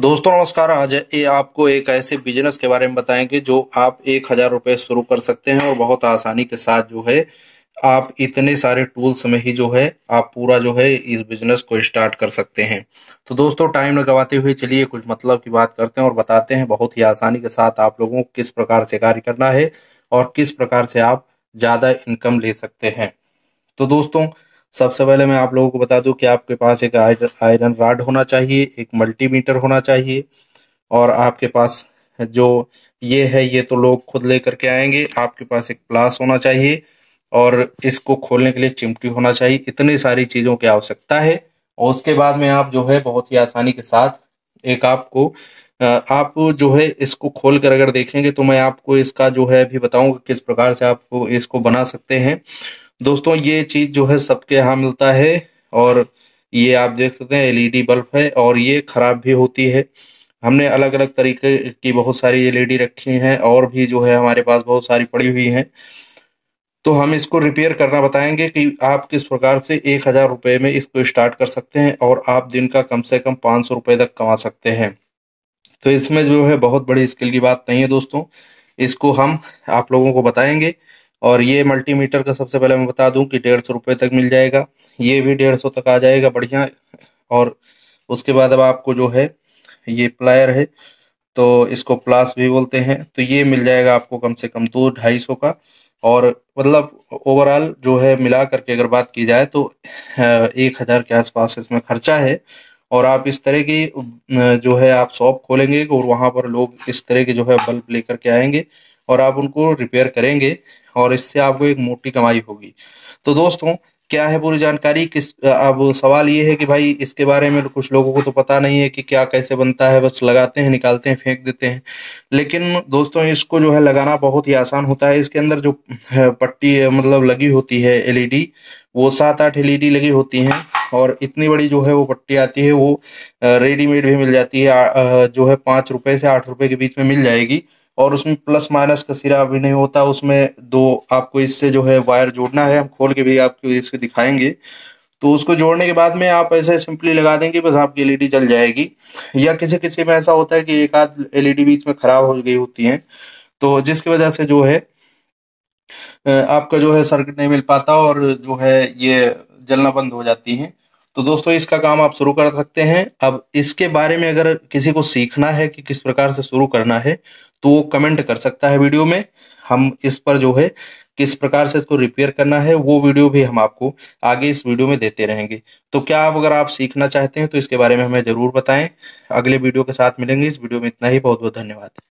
दोस्तों नमस्कार आज ये आपको एक ऐसे बिजनेस के बारे में बताएंगे जो आप एक हजार रुपये शुरू कर सकते हैं और बहुत आसानी के साथ जो है आप इतने सारे टूल्स में ही जो है आप पूरा जो है इस बिजनेस को स्टार्ट कर सकते हैं तो दोस्तों टाइम न गवाते हुए चलिए कुछ मतलब की बात करते हैं और बताते हैं बहुत ही आसानी के साथ आप लोगों को किस प्रकार से कार्य करना है और किस प्रकार से आप ज्यादा इनकम ले सकते हैं तो दोस्तों सबसे पहले मैं आप लोगों को बता दूं कि आपके पास एक आयरन राड होना चाहिए एक मल्टीमीटर होना चाहिए और आपके पास जो ये है ये तो लोग खुद लेकर के आएंगे आपके पास एक प्लास होना चाहिए और इसको खोलने के लिए चिमटी होना चाहिए इतनी सारी चीज़ों की आवश्यकता है और उसके बाद में आप जो है बहुत ही आसानी के साथ एक आपको आप जो है इसको खोल कर अगर देखेंगे तो मैं आपको इसका जो है अभी बताऊंगा किस प्रकार से आप इसको बना सकते हैं दोस्तों ये चीज जो है सबके यहाँ मिलता है और ये आप देख सकते हैं एलईडी बल्ब है और ये खराब भी होती है हमने अलग अलग तरीके की बहुत सारी एलईडी रखी हैं और भी जो है हमारे पास बहुत सारी पड़ी हुई हैं तो हम इसको रिपेयर करना बताएंगे कि आप किस प्रकार से एक हजार रुपये में इसको स्टार्ट कर सकते हैं और आप दिन का कम से कम पाँच सौ रुपये तक कमा सकते हैं तो इसमें जो है बहुत बड़ी स्किल की बात नहीं है दोस्तों इसको हम आप लोगों को बताएंगे और ये मल्टीमीटर का सबसे पहले मैं बता दूं कि डेढ़ सौ रुपये तक मिल जाएगा ये भी डेढ़ सौ तक आ जाएगा बढ़िया और उसके बाद अब आपको जो है ये प्लायर है तो इसको प्लास भी बोलते हैं तो ये मिल जाएगा आपको कम से कम दो ढाई सौ का और मतलब ओवरऑल जो है मिला करके अगर बात की जाए तो एक हज़ार के आसपास इसमें खर्चा है और आप इस तरह की जो है आप शॉप खोलेंगे और वहाँ पर लोग इस तरह के जो है बल्ब लेकर के आएंगे और आप उनको रिपेयर करेंगे और इससे आपको एक मोटी कमाई होगी तो दोस्तों क्या है पूरी जानकारी किस अब सवाल ये है कि भाई इसके बारे में कुछ लोगों को तो पता नहीं है कि क्या कैसे बनता है बस लगाते हैं निकालते हैं फेंक देते हैं लेकिन दोस्तों इसको जो है लगाना बहुत ही आसान होता है इसके अंदर जो पट्टी मतलब लगी होती है एलईडी e वो सात आठ एलईडी e लगी होती हैं और इतनी बड़ी जो है वो पट्टी आती है वो रेडीमेड भी मिल जाती है जो है पाँच से आठ के बीच में मिल जाएगी और उसमें प्लस माइनस का सिरा भी नहीं होता उसमें दो आपको इससे जो है वायर जोड़ना है हम खोल के भी आपको इसको दिखाएंगे तो उसको जोड़ने के बाद में आप ऐसे सिंपली लगा देंगे बस आपकी एलईडी जल जाएगी या किसी किसी में ऐसा होता है कि एक आध एलईडी बीच में खराब हो गई होती है तो जिसकी वजह से जो है आपका जो है सर्किट नहीं मिल पाता और जो है ये जलना बंद हो जाती है तो दोस्तों इसका काम आप शुरू कर सकते हैं अब इसके बारे में अगर किसी को सीखना है कि किस प्रकार से शुरू करना है तो वो कमेंट कर सकता है वीडियो में हम इस पर जो है किस प्रकार से इसको रिपेयर करना है वो वीडियो भी हम आपको आगे इस वीडियो में देते रहेंगे तो क्या आप अगर आप सीखना चाहते हैं तो इसके बारे में हमें ज़रूर बताएं अगले वीडियो के साथ मिलेंगे इस वीडियो में इतना ही बहुत बहुत धन्यवाद